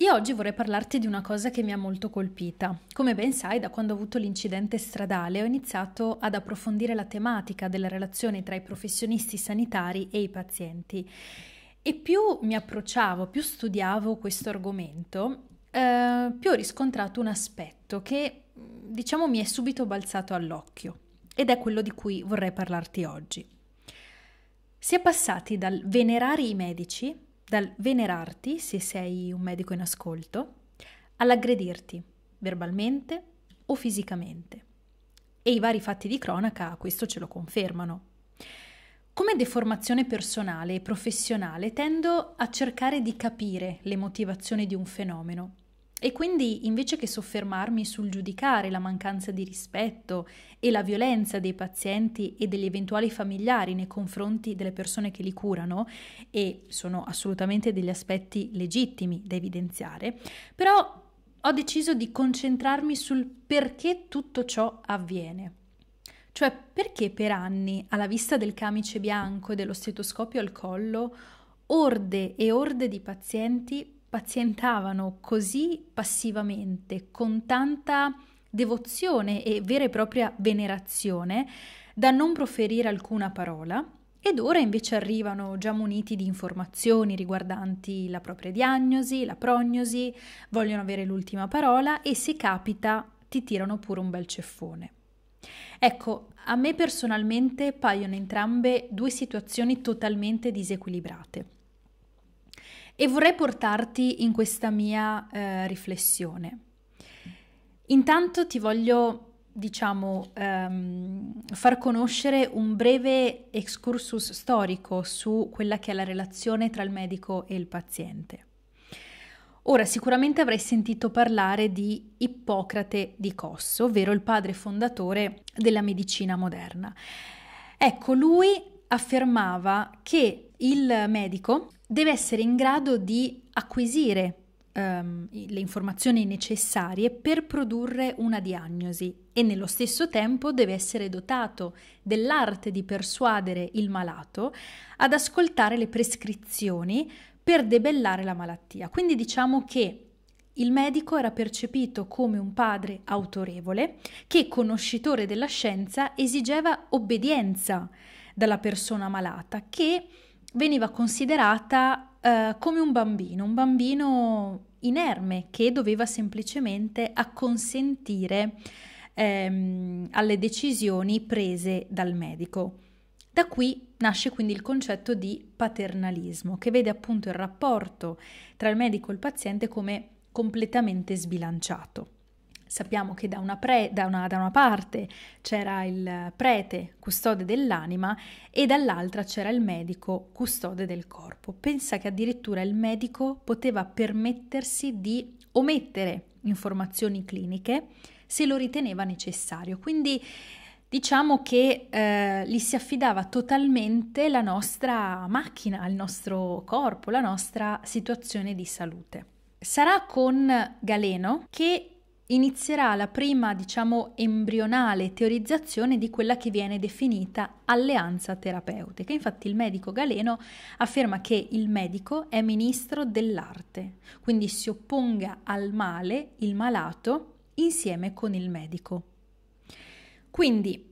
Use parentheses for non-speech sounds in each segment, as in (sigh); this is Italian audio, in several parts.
Io oggi vorrei parlarti di una cosa che mi ha molto colpita. Come ben sai, da quando ho avuto l'incidente stradale ho iniziato ad approfondire la tematica della relazione tra i professionisti sanitari e i pazienti. E più mi approcciavo, più studiavo questo argomento, eh, più ho riscontrato un aspetto che, diciamo, mi è subito balzato all'occhio ed è quello di cui vorrei parlarti oggi. Si è passati dal venerare i medici dal venerarti, se sei un medico in ascolto, all'aggredirti verbalmente o fisicamente. E i vari fatti di cronaca questo ce lo confermano. Come deformazione personale e professionale tendo a cercare di capire le motivazioni di un fenomeno e quindi invece che soffermarmi sul giudicare la mancanza di rispetto e la violenza dei pazienti e degli eventuali familiari nei confronti delle persone che li curano, e sono assolutamente degli aspetti legittimi da evidenziare, però ho deciso di concentrarmi sul perché tutto ciò avviene. Cioè perché per anni, alla vista del camice bianco e dello stetoscopio al collo, orde e orde di pazienti pazientavano così passivamente, con tanta devozione e vera e propria venerazione, da non proferire alcuna parola, ed ora invece arrivano già muniti di informazioni riguardanti la propria diagnosi, la prognosi, vogliono avere l'ultima parola e se capita ti tirano pure un bel ceffone. Ecco, a me personalmente paiono entrambe due situazioni totalmente disequilibrate e vorrei portarti in questa mia eh, riflessione. Intanto ti voglio, diciamo, ehm, far conoscere un breve excursus storico su quella che è la relazione tra il medico e il paziente. Ora, sicuramente avrai sentito parlare di Ippocrate di Cosso, ovvero il padre fondatore della medicina moderna. Ecco, lui affermava che il medico deve essere in grado di acquisire um, le informazioni necessarie per produrre una diagnosi e nello stesso tempo deve essere dotato dell'arte di persuadere il malato ad ascoltare le prescrizioni per debellare la malattia. Quindi diciamo che il medico era percepito come un padre autorevole che, conoscitore della scienza, esigeva obbedienza dalla persona malata che veniva considerata eh, come un bambino, un bambino inerme che doveva semplicemente acconsentire ehm, alle decisioni prese dal medico. Da qui nasce quindi il concetto di paternalismo, che vede appunto il rapporto tra il medico e il paziente come completamente sbilanciato. Sappiamo che da una, pre, da, una, da una, parte c'era il prete custode dell'anima e dall'altra c'era il medico custode del corpo. Pensa che addirittura il medico poteva permettersi di omettere informazioni cliniche se lo riteneva necessario. Quindi diciamo che eh, gli si affidava totalmente la nostra macchina, il nostro corpo, la nostra situazione di salute. Sarà con Galeno che inizierà la prima, diciamo, embrionale teorizzazione di quella che viene definita alleanza terapeutica. Infatti il medico Galeno afferma che il medico è ministro dell'arte, quindi si opponga al male, il malato, insieme con il medico. Quindi,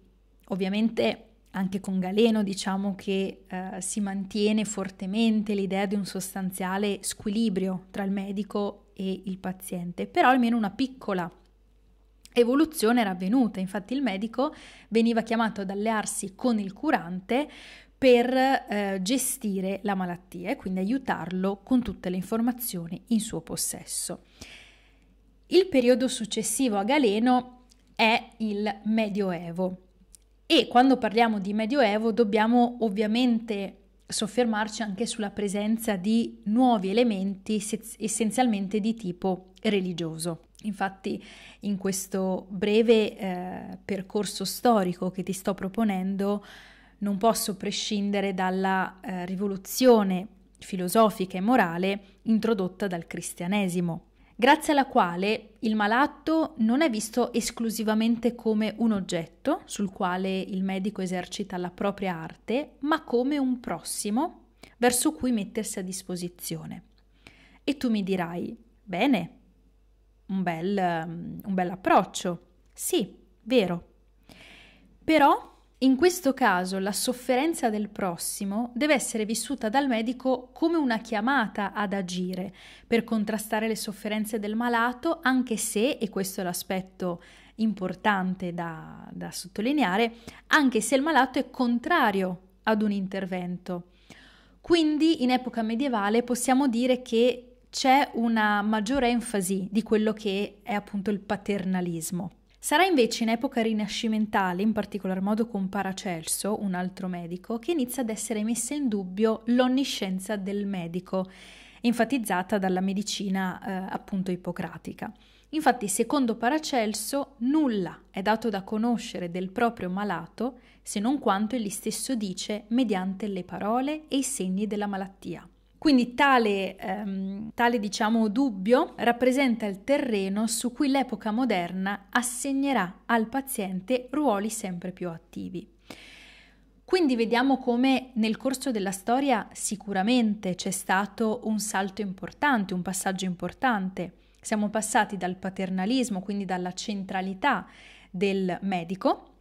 ovviamente, anche con Galeno diciamo che eh, si mantiene fortemente l'idea di un sostanziale squilibrio tra il medico e il paziente, però almeno una piccola evoluzione era avvenuta, infatti il medico veniva chiamato ad allearsi con il curante per eh, gestire la malattia e quindi aiutarlo con tutte le informazioni in suo possesso. Il periodo successivo a Galeno è il Medioevo e quando parliamo di Medioevo dobbiamo ovviamente soffermarci anche sulla presenza di nuovi elementi essenzialmente di tipo religioso. Infatti in questo breve eh, percorso storico che ti sto proponendo non posso prescindere dalla eh, rivoluzione filosofica e morale introdotta dal cristianesimo grazie alla quale il malato non è visto esclusivamente come un oggetto sul quale il medico esercita la propria arte, ma come un prossimo verso cui mettersi a disposizione. E tu mi dirai, bene, un bel, mm, un bel approccio, sì, vero. Però in questo caso la sofferenza del prossimo deve essere vissuta dal medico come una chiamata ad agire per contrastare le sofferenze del malato, anche se, e questo è l'aspetto importante da, da sottolineare, anche se il malato è contrario ad un intervento. Quindi in epoca medievale possiamo dire che c'è una maggiore enfasi di quello che è appunto il paternalismo. Sarà invece in epoca rinascimentale, in particolar modo con Paracelso, un altro medico, che inizia ad essere messa in dubbio l'onniscienza del medico, enfatizzata dalla medicina eh, appunto ippocratica. Infatti, secondo Paracelso, nulla è dato da conoscere del proprio malato se non quanto egli stesso dice mediante le parole e i segni della malattia. Quindi tale, ehm, tale diciamo, dubbio rappresenta il terreno su cui l'epoca moderna assegnerà al paziente ruoli sempre più attivi. Quindi vediamo come nel corso della storia sicuramente c'è stato un salto importante, un passaggio importante. Siamo passati dal paternalismo, quindi dalla centralità del medico,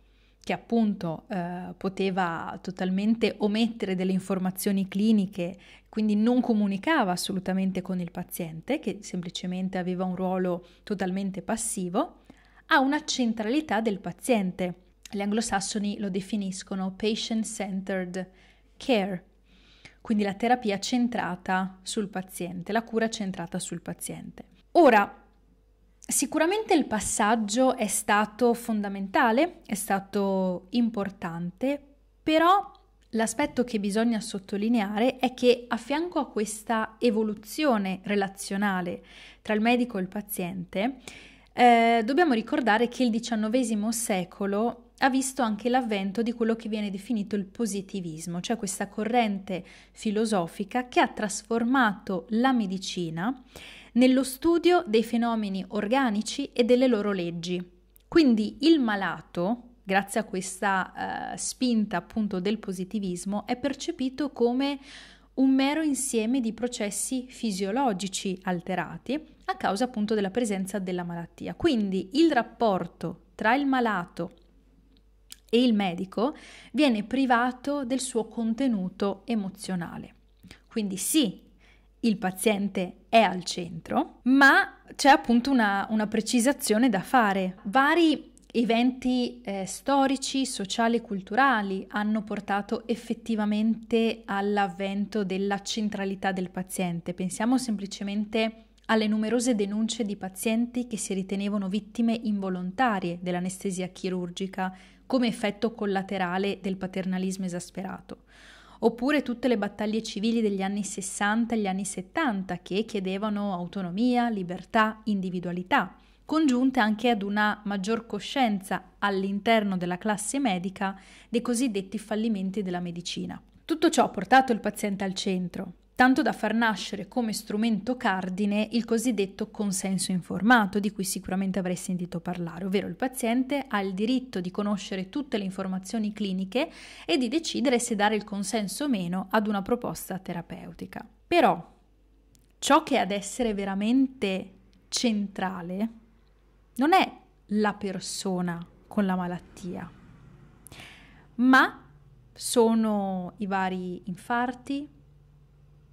che appunto eh, poteva totalmente omettere delle informazioni cliniche, quindi non comunicava assolutamente con il paziente, che semplicemente aveva un ruolo totalmente passivo, ha una centralità del paziente. Gli anglosassoni lo definiscono patient-centered care, quindi la terapia centrata sul paziente, la cura centrata sul paziente. Ora, Sicuramente il passaggio è stato fondamentale, è stato importante, però l'aspetto che bisogna sottolineare è che a fianco a questa evoluzione relazionale tra il medico e il paziente, eh, dobbiamo ricordare che il XIX secolo ha visto anche l'avvento di quello che viene definito il positivismo, cioè questa corrente filosofica che ha trasformato la medicina nello studio dei fenomeni organici e delle loro leggi. Quindi il malato, grazie a questa eh, spinta appunto del positivismo, è percepito come un mero insieme di processi fisiologici alterati a causa appunto della presenza della malattia. Quindi il rapporto tra il malato e il medico viene privato del suo contenuto emozionale. Quindi sì, il paziente è al centro, ma c'è appunto una, una precisazione da fare. Vari eventi eh, storici, sociali e culturali hanno portato effettivamente all'avvento della centralità del paziente. Pensiamo semplicemente alle numerose denunce di pazienti che si ritenevano vittime involontarie dell'anestesia chirurgica come effetto collaterale del paternalismo esasperato oppure tutte le battaglie civili degli anni 60 e gli anni 70 che chiedevano autonomia, libertà, individualità, congiunte anche ad una maggior coscienza all'interno della classe medica dei cosiddetti fallimenti della medicina. Tutto ciò ha portato il paziente al centro, tanto da far nascere come strumento cardine il cosiddetto consenso informato, di cui sicuramente avrei sentito parlare, ovvero il paziente ha il diritto di conoscere tutte le informazioni cliniche e di decidere se dare il consenso o meno ad una proposta terapeutica. Però ciò che è ad essere veramente centrale non è la persona con la malattia, ma sono i vari infarti,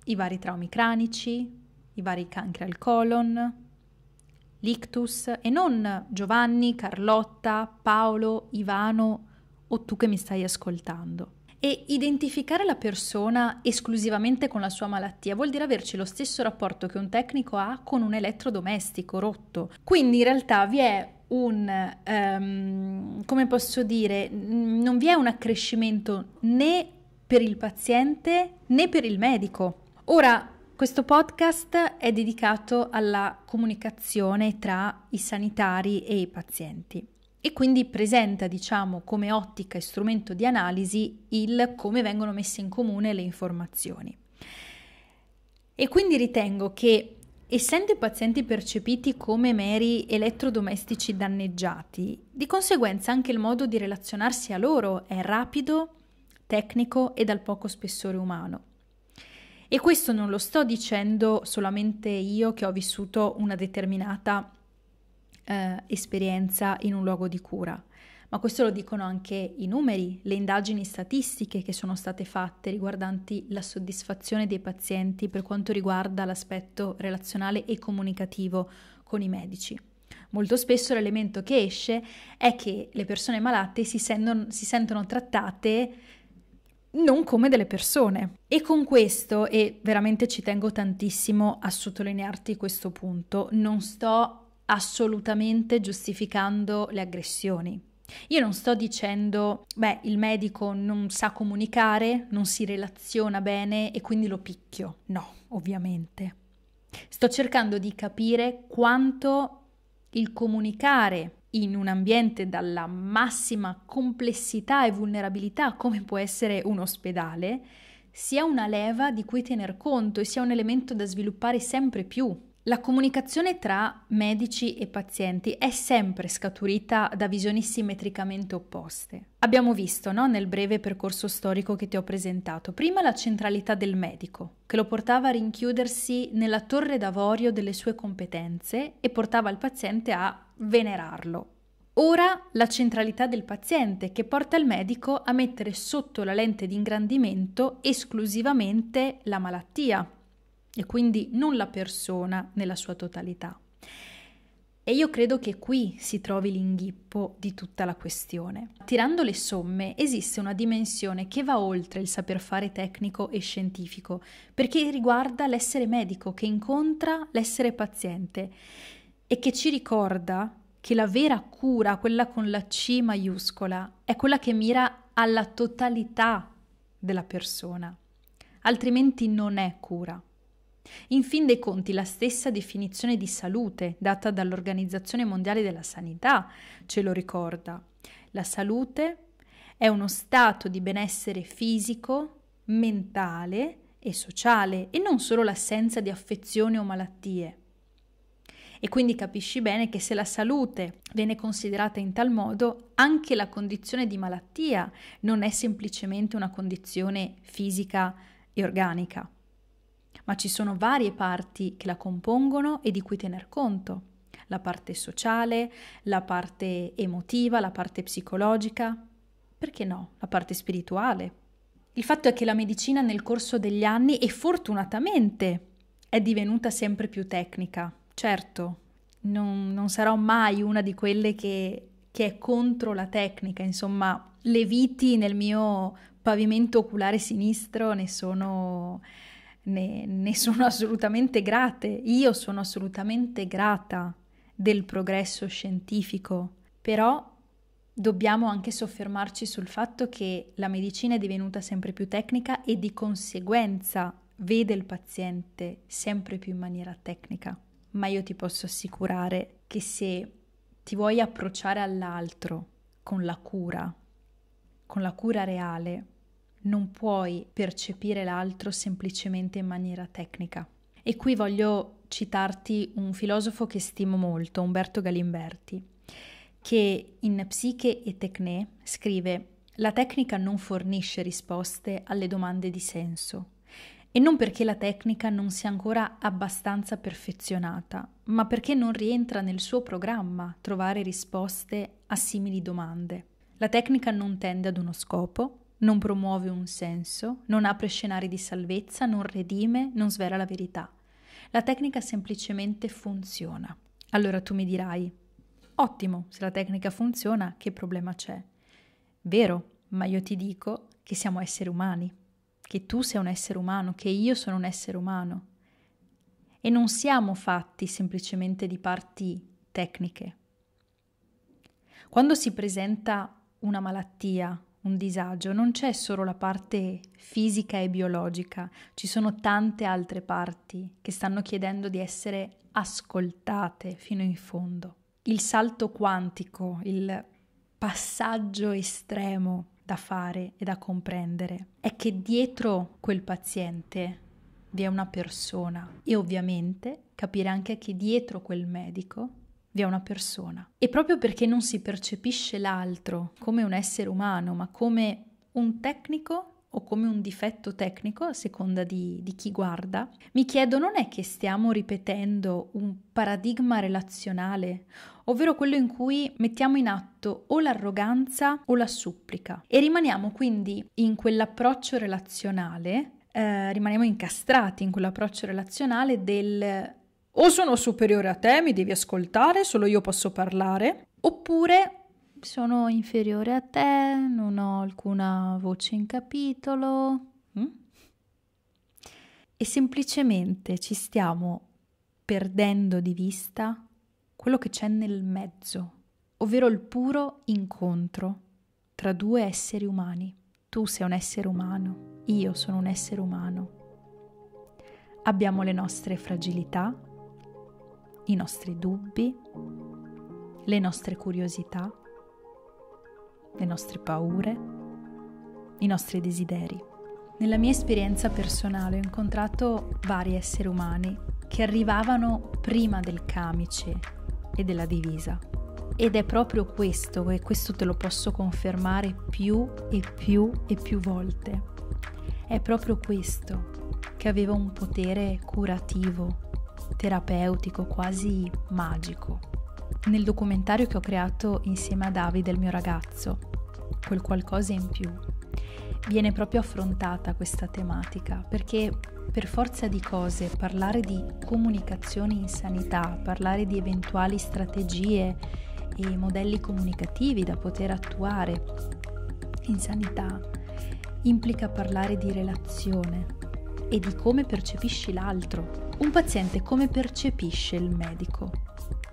i vari traumi cranici, i vari cancri al colon, l'ictus e non Giovanni, Carlotta, Paolo, Ivano o tu che mi stai ascoltando. E identificare la persona esclusivamente con la sua malattia vuol dire averci lo stesso rapporto che un tecnico ha con un elettrodomestico rotto. Quindi in realtà vi è un, um, come posso dire, non vi è un accrescimento né per il paziente né per il medico. Ora, questo podcast è dedicato alla comunicazione tra i sanitari e i pazienti e quindi presenta, diciamo, come ottica e strumento di analisi il come vengono messe in comune le informazioni. E quindi ritengo che essendo i pazienti percepiti come meri elettrodomestici danneggiati, di conseguenza anche il modo di relazionarsi a loro è rapido, tecnico e dal poco spessore umano. E questo non lo sto dicendo solamente io che ho vissuto una determinata eh, esperienza in un luogo di cura, ma questo lo dicono anche i numeri, le indagini statistiche che sono state fatte riguardanti la soddisfazione dei pazienti per quanto riguarda l'aspetto relazionale e comunicativo con i medici. Molto spesso l'elemento che esce è che le persone malate si sentono, si sentono trattate non come delle persone. E con questo, e veramente ci tengo tantissimo a sottolinearti questo punto, non sto assolutamente giustificando le aggressioni. Io non sto dicendo, beh, il medico non sa comunicare, non si relaziona bene e quindi lo picchio. No, ovviamente. Sto cercando di capire quanto il comunicare in un ambiente dalla massima complessità e vulnerabilità come può essere un ospedale, sia una leva di cui tener conto e sia un elemento da sviluppare sempre più. La comunicazione tra medici e pazienti è sempre scaturita da visioni simmetricamente opposte. Abbiamo visto no, nel breve percorso storico che ti ho presentato, prima la centralità del medico, che lo portava a rinchiudersi nella torre d'avorio delle sue competenze e portava il paziente a venerarlo. Ora la centralità del paziente che porta il medico a mettere sotto la lente di ingrandimento esclusivamente la malattia e quindi non la persona nella sua totalità. E io credo che qui si trovi l'inghippo di tutta la questione. Tirando le somme esiste una dimensione che va oltre il saper fare tecnico e scientifico, perché riguarda l'essere medico che incontra l'essere paziente e che ci ricorda che la vera cura, quella con la C maiuscola, è quella che mira alla totalità della persona, altrimenti non è cura. In fin dei conti, la stessa definizione di salute data dall'Organizzazione Mondiale della Sanità ce lo ricorda. La salute è uno stato di benessere fisico, mentale e sociale e non solo l'assenza di affezioni o malattie e quindi capisci bene che se la salute viene considerata in tal modo, anche la condizione di malattia non è semplicemente una condizione fisica e organica, ma ci sono varie parti che la compongono e di cui tener conto. La parte sociale, la parte emotiva, la parte psicologica, perché no, la parte spirituale. Il fatto è che la medicina nel corso degli anni e fortunatamente è divenuta sempre più tecnica, Certo, non, non sarò mai una di quelle che, che è contro la tecnica, insomma, le viti nel mio pavimento oculare sinistro ne sono, ne, ne sono (laughs) assolutamente grate. Io sono assolutamente grata del progresso scientifico, però dobbiamo anche soffermarci sul fatto che la medicina è divenuta sempre più tecnica e di conseguenza vede il paziente sempre più in maniera tecnica ma io ti posso assicurare che se ti vuoi approcciare all'altro con la cura, con la cura reale, non puoi percepire l'altro semplicemente in maniera tecnica. E qui voglio citarti un filosofo che stimo molto, Umberto Galimberti, che in Psiche e Tecne scrive La tecnica non fornisce risposte alle domande di senso, e non perché la tecnica non sia ancora abbastanza perfezionata, ma perché non rientra nel suo programma trovare risposte a simili domande. La tecnica non tende ad uno scopo, non promuove un senso, non apre scenari di salvezza, non redime, non svela la verità. La tecnica semplicemente funziona. Allora tu mi dirai, ottimo, se la tecnica funziona, che problema c'è? Vero, ma io ti dico che siamo esseri umani che tu sei un essere umano, che io sono un essere umano. E non siamo fatti semplicemente di parti tecniche. Quando si presenta una malattia, un disagio, non c'è solo la parte fisica e biologica, ci sono tante altre parti che stanno chiedendo di essere ascoltate fino in fondo. Il salto quantico, il passaggio estremo da fare e da comprendere è che dietro quel paziente vi è una persona e ovviamente capire anche che dietro quel medico vi è una persona. E proprio perché non si percepisce l'altro come un essere umano, ma come un tecnico o come un difetto tecnico, a seconda di, di chi guarda, mi chiedo non è che stiamo ripetendo un paradigma relazionale ovvero quello in cui mettiamo in atto o l'arroganza o la supplica e rimaniamo quindi in quell'approccio relazionale, eh, rimaniamo incastrati in quell'approccio relazionale del o sono superiore a te, mi devi ascoltare, solo io posso parlare, oppure sono inferiore a te, non ho alcuna voce in capitolo. Mm? E semplicemente ci stiamo perdendo di vista quello che c'è nel mezzo, ovvero il puro incontro tra due esseri umani. Tu sei un essere umano, io sono un essere umano. Abbiamo le nostre fragilità, i nostri dubbi, le nostre curiosità, le nostre paure, i nostri desideri. Nella mia esperienza personale ho incontrato vari esseri umani che arrivavano prima del camice, e della divisa. Ed è proprio questo, e questo te lo posso confermare più e più e più volte, è proprio questo che aveva un potere curativo, terapeutico, quasi magico. Nel documentario che ho creato insieme a Davide, il mio ragazzo, quel qualcosa in più, viene proprio affrontata questa tematica, perché per forza di cose parlare di comunicazione in sanità, parlare di eventuali strategie e modelli comunicativi da poter attuare in sanità, implica parlare di relazione e di come percepisci l'altro. Un paziente come percepisce il medico?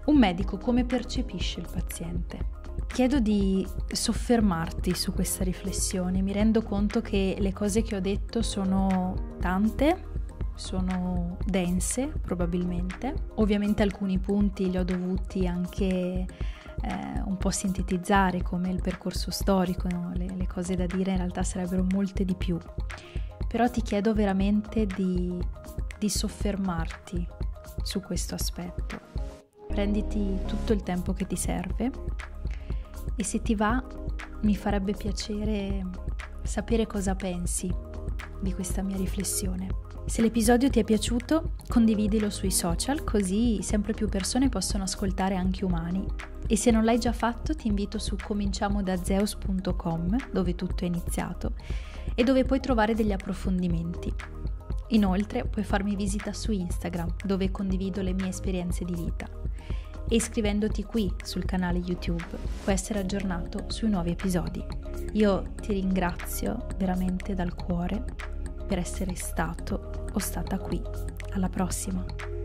Un medico come percepisce il paziente? chiedo di soffermarti su questa riflessione. Mi rendo conto che le cose che ho detto sono tante, sono dense probabilmente. Ovviamente alcuni punti li ho dovuti anche eh, un po' sintetizzare come il percorso storico, no? le, le cose da dire in realtà sarebbero molte di più. Però ti chiedo veramente di, di soffermarti su questo aspetto. Prenditi tutto il tempo che ti serve e se ti va mi farebbe piacere sapere cosa pensi di questa mia riflessione. Se l'episodio ti è piaciuto, condividilo sui social così sempre più persone possono ascoltare anche umani. E se non l'hai già fatto, ti invito su cominciamodazeus.com, dove tutto è iniziato, e dove puoi trovare degli approfondimenti. Inoltre puoi farmi visita su Instagram, dove condivido le mie esperienze di vita e iscrivendoti qui sul canale YouTube puoi essere aggiornato sui nuovi episodi. Io ti ringrazio veramente dal cuore per essere stato o stata qui. Alla prossima!